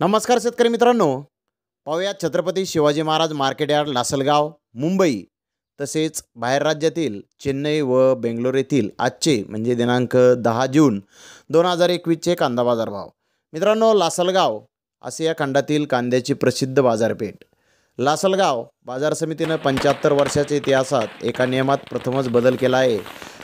नमस्कार शेतकरी मित्रांनो पाहूयात छत्रपती शिवाजी महाराज मार्केट यार्ड लासलगाव मुंबई तसेच बाहेर राज्यातील चेन्नई व बेंगलोर येथील आजचे म्हणजे दिनांक दहा जून दोन हजार एकवीसचे कांदा बाजार भाव मित्रांनो लासलगाव असे या खंडातील कांद्याची प्रसिद्ध बाजारपेठ लासलगाव बाजार समितीनं पंच्याहत्तर वर्षाच्या इतिहासात एका नियमात प्रथमच बदल केला आहे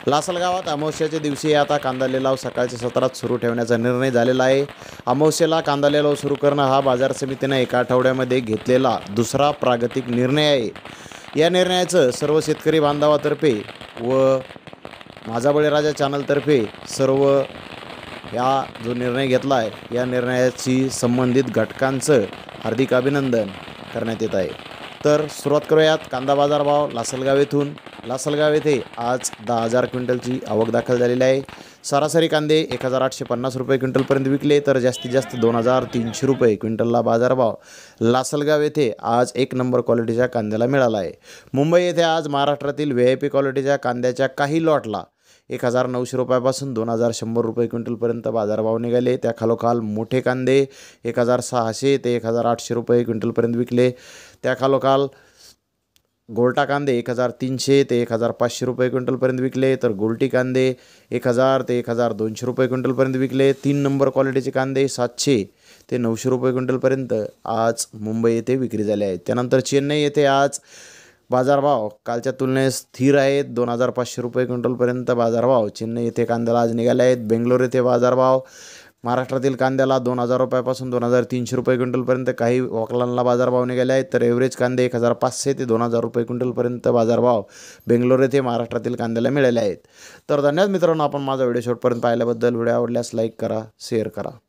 लासलगावात अमावस्याच्या दिवशी आता कांदा लिलाव सकाळच्या सत्रात सुरू ठेवण्याचा निर्णय झालेला आहे अमावस्येला कांदा लिलाव सुरू करणं हा बाजार समितीनं एका आठवड्यामध्ये घेतलेला दुसरा प्रागतिक निर्णय आहे या निर्णयाचं सर्व शेतकरी बांधवातर्फे व माझा बळीराजा चॅनलतर्फे सर्व या जो निर्णय घेतला आहे या निर्णयाशी संबंधित घटकांचं हार्दिक अभिनंदन करण्यात येत आहे तर सुरुवात करूयात कांदा बाजार भाव लासलगाव येथून लासलगाव येथे आज दहा हजार क्विंटलची आवक दाखल झालेली आहे सरासरी कांदे एक हजार आठशे पन्नास रुपये क्विंटलपर्यंत विकले तर जास्तीत जास्त दोन हजार तीनशे रुपये क्विंटलला बाजारभाव लासलगाव येथे आज एक नंबर क्वालिटीच्या कांद्याला मिळाला आहे मुंबई येथे आज महाराष्ट्रातील व्ही आय पी क्वालिटीच्या कांद्याच्या काही लॉटला एक हजार नऊशे रुपयापासून दोन हजार शंभर रुपये क्विंटलपर्यंत बाजारभाव निघाले त्याखालोखाल मोठे कांदे एक हजार सहाशे ते एक हजार आठशे रुपये क्विंटलपर्यंत विकले त्याखालोखाल गोलटा कांदे एक हजार तीनशे ते एक हजार पाचशे रुपये क्विंटलपर्यंत विकले तर गोलटी कांदे एक हजार ते एक हजार दोनशे रुपये क्विंटलपर्यंत विकले तीन नंबर क्वालिटीचे कांदे सातशे ते नऊशे रुपये क्विंटलपर्यंत आज मुंबई येथे विक्री झाले आहेत त्यानंतर चेन्नई येथे आज बाजारभाव कालच्या तुलनेत स्थिर आहेत दोन हजार पाचशे रुपये क्विंटलपर्यंत बाजारभाव चेन्नई येथे कांद्याला आज निघाले आहेत बेंगलोर येथे बाजारभाव महाराष्ट्रातील कांद्याला दोन हजार रुपयापासून दोन हजार तीनशे रुपये क्विंटलपर्यंत काही वकलांना बाजारभाव निघाले आहेत तर एव्हरेज कांदे एक हजार पाचशे ते दोन हजार रुपये क्विंटलपर्यंत बाजारभाव बेंगलोर येथे महाराष्ट्रातील कांद्याला मिळाले आहेत तर धन्यवाद मित्रांनो आपण माझा व्हिडिओ शॉटपर्यंत पाहिल्याबद्दल व्हिडिओ आवडल्यास लाईक करा शेअर करा